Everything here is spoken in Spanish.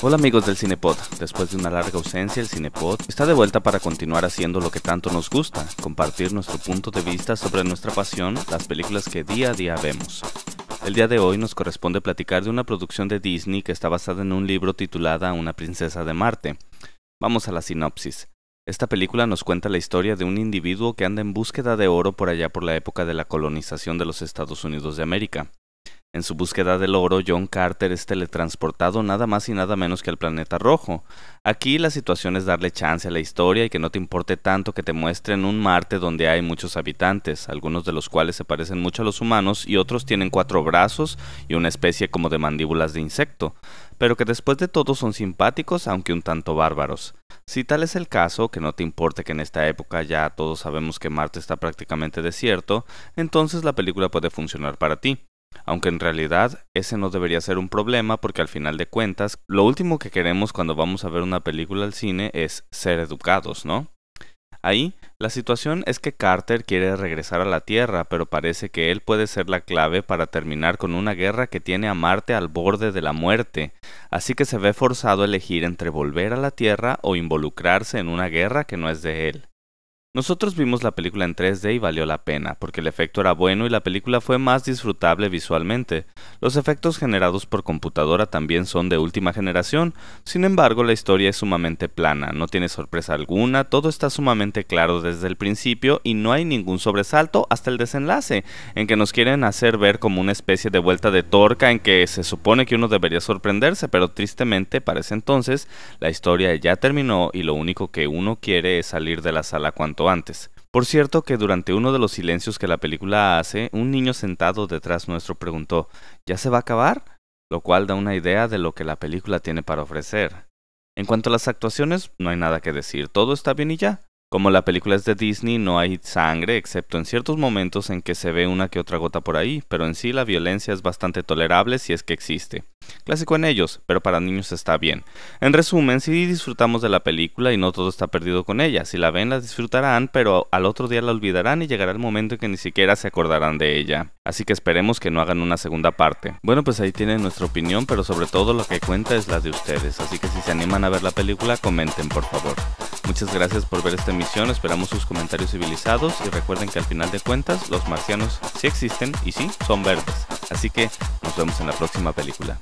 Hola amigos del Cinepod, después de una larga ausencia el Cinepod está de vuelta para continuar haciendo lo que tanto nos gusta, compartir nuestro punto de vista sobre nuestra pasión, las películas que día a día vemos. El día de hoy nos corresponde platicar de una producción de Disney que está basada en un libro titulada Una princesa de Marte. Vamos a la sinopsis. Esta película nos cuenta la historia de un individuo que anda en búsqueda de oro por allá por la época de la colonización de los Estados Unidos de América. En su búsqueda del oro, John Carter es teletransportado nada más y nada menos que al planeta rojo. Aquí la situación es darle chance a la historia y que no te importe tanto que te muestren un Marte donde hay muchos habitantes, algunos de los cuales se parecen mucho a los humanos y otros tienen cuatro brazos y una especie como de mandíbulas de insecto, pero que después de todo son simpáticos aunque un tanto bárbaros. Si tal es el caso, que no te importe que en esta época ya todos sabemos que Marte está prácticamente desierto, entonces la película puede funcionar para ti aunque en realidad ese no debería ser un problema porque al final de cuentas lo último que queremos cuando vamos a ver una película al cine es ser educados, ¿no? Ahí, la situación es que Carter quiere regresar a la Tierra, pero parece que él puede ser la clave para terminar con una guerra que tiene a Marte al borde de la muerte, así que se ve forzado a elegir entre volver a la Tierra o involucrarse en una guerra que no es de él. Nosotros vimos la película en 3D y valió la pena, porque el efecto era bueno y la película fue más disfrutable visualmente. Los efectos generados por computadora también son de última generación, sin embargo la historia es sumamente plana, no tiene sorpresa alguna, todo está sumamente claro desde el principio y no hay ningún sobresalto hasta el desenlace, en que nos quieren hacer ver como una especie de vuelta de torca en que se supone que uno debería sorprenderse, pero tristemente para ese entonces la historia ya terminó y lo único que uno quiere es salir de la sala cuanto antes. Por cierto que durante uno de los silencios que la película hace, un niño sentado detrás nuestro preguntó, ¿Ya se va a acabar? Lo cual da una idea de lo que la película tiene para ofrecer. En cuanto a las actuaciones, no hay nada que decir, todo está bien y ya. Como la película es de Disney, no hay sangre, excepto en ciertos momentos en que se ve una que otra gota por ahí, pero en sí la violencia es bastante tolerable si es que existe clásico en ellos, pero para niños está bien. En resumen, sí disfrutamos de la película y no todo está perdido con ella. Si la ven, la disfrutarán, pero al otro día la olvidarán y llegará el momento en que ni siquiera se acordarán de ella. Así que esperemos que no hagan una segunda parte. Bueno, pues ahí tienen nuestra opinión, pero sobre todo lo que cuenta es la de ustedes. Así que si se animan a ver la película, comenten por favor. Muchas gracias por ver esta emisión, esperamos sus comentarios civilizados y recuerden que al final de cuentas los marcianos sí existen y sí son verdes. Así que nos vemos en la próxima película.